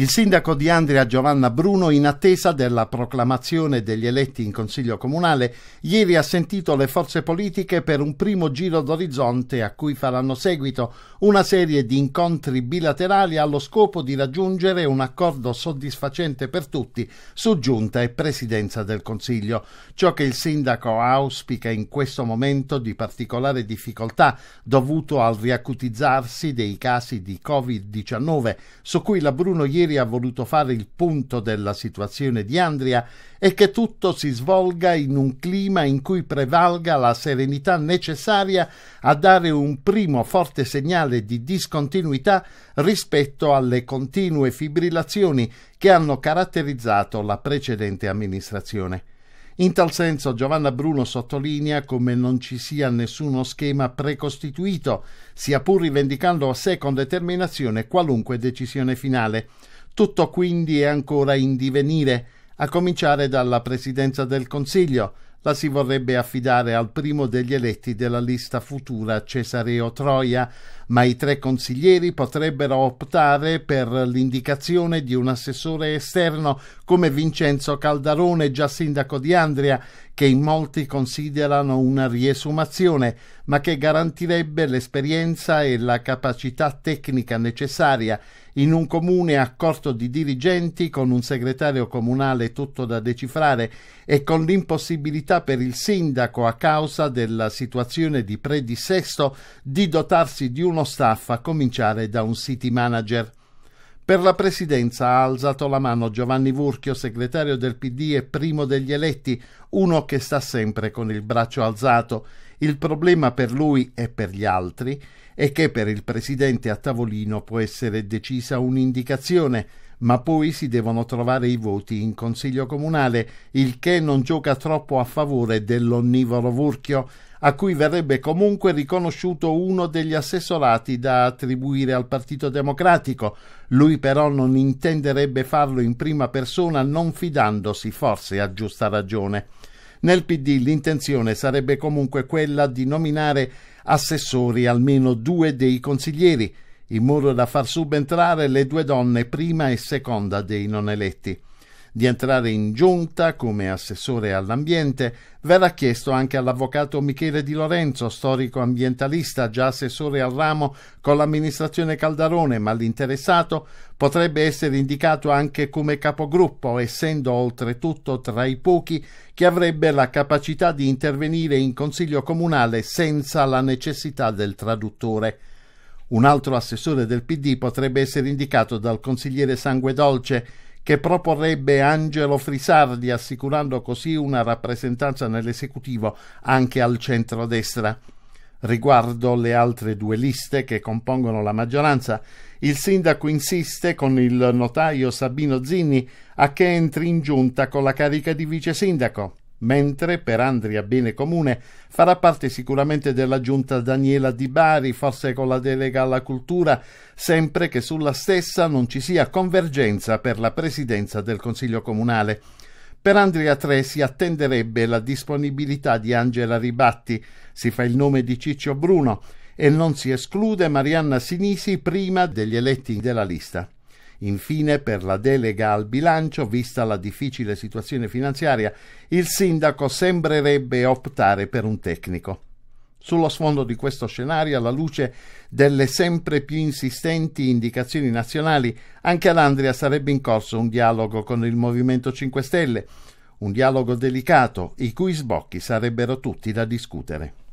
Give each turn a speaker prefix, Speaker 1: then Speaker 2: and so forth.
Speaker 1: Il sindaco di Andria Giovanna Bruno, in attesa della proclamazione degli eletti in Consiglio Comunale, ieri ha sentito le forze politiche per un primo giro d'orizzonte a cui faranno seguito una serie di incontri bilaterali allo scopo di raggiungere un accordo soddisfacente per tutti su giunta e presidenza del Consiglio. Ciò che il sindaco auspica in questo momento di particolare difficoltà dovuto al riacutizzarsi dei casi di Covid-19, su cui la Bruno ieri Gualtieri ha voluto fare il punto della situazione di Andria e che tutto si svolga in un clima in cui prevalga la serenità necessaria a dare un primo forte segnale di discontinuità rispetto alle continue fibrillazioni che hanno caratterizzato la precedente amministrazione. In tal senso Giovanna Bruno sottolinea come non ci sia nessuno schema precostituito, sia pur rivendicando a sé con determinazione qualunque decisione finale. Tutto quindi è ancora in divenire, a cominciare dalla presidenza del Consiglio, la si vorrebbe affidare al primo degli eletti della lista futura Cesareo Troia, ma i tre consiglieri potrebbero optare per l'indicazione di un assessore esterno come Vincenzo Caldarone, già sindaco di Andria, che in molti considerano una riesumazione, ma che garantirebbe l'esperienza e la capacità tecnica necessaria in un comune accorto di dirigenti con un segretario comunale tutto da decifrare e con l'impossibilità per il sindaco a causa della situazione di predissesto di dotarsi di uno uomo staff, a cominciare da un city manager. Per la presidenza ha alzato la mano Giovanni Vurchio, segretario del PD e primo degli eletti, uno che sta sempre con il braccio alzato il problema per lui e per gli altri è che per il presidente a tavolino può essere decisa un'indicazione, ma poi si devono trovare i voti in consiglio comunale, il che non gioca troppo a favore dell'onnivoro Vurchio, a cui verrebbe comunque riconosciuto uno degli assessorati da attribuire al Partito Democratico. Lui però non intenderebbe farlo in prima persona non fidandosi, forse a giusta ragione. Nel PD l'intenzione sarebbe comunque quella di nominare assessori almeno due dei consiglieri, in modo da far subentrare le due donne prima e seconda dei non eletti di entrare in giunta come assessore all'ambiente verrà chiesto anche all'avvocato Michele Di Lorenzo, storico ambientalista, già assessore al ramo con l'amministrazione Caldarone, ma l'interessato potrebbe essere indicato anche come capogruppo, essendo oltretutto tra i pochi che avrebbe la capacità di intervenire in consiglio comunale senza la necessità del traduttore. Un altro assessore del PD potrebbe essere indicato dal consigliere Sangue Dolce, che proporrebbe Angelo Frisardi, assicurando così una rappresentanza nell'esecutivo anche al centrodestra. Riguardo le altre due liste che compongono la maggioranza, il sindaco insiste con il notaio Sabino Zinni a che entri in giunta con la carica di vice sindaco mentre per Andria Bene Comune farà parte sicuramente della giunta Daniela Di Bari, forse con la delega alla cultura, sempre che sulla stessa non ci sia convergenza per la presidenza del Consiglio Comunale. Per Andrea 3 si attenderebbe la disponibilità di Angela Ribatti, si fa il nome di Ciccio Bruno e non si esclude Marianna Sinisi prima degli eletti della lista. Infine, per la delega al bilancio, vista la difficile situazione finanziaria, il sindaco sembrerebbe optare per un tecnico. Sullo sfondo di questo scenario, alla luce delle sempre più insistenti indicazioni nazionali, anche ad Andria sarebbe in corso un dialogo con il Movimento 5 Stelle, un dialogo delicato, i cui sbocchi sarebbero tutti da discutere.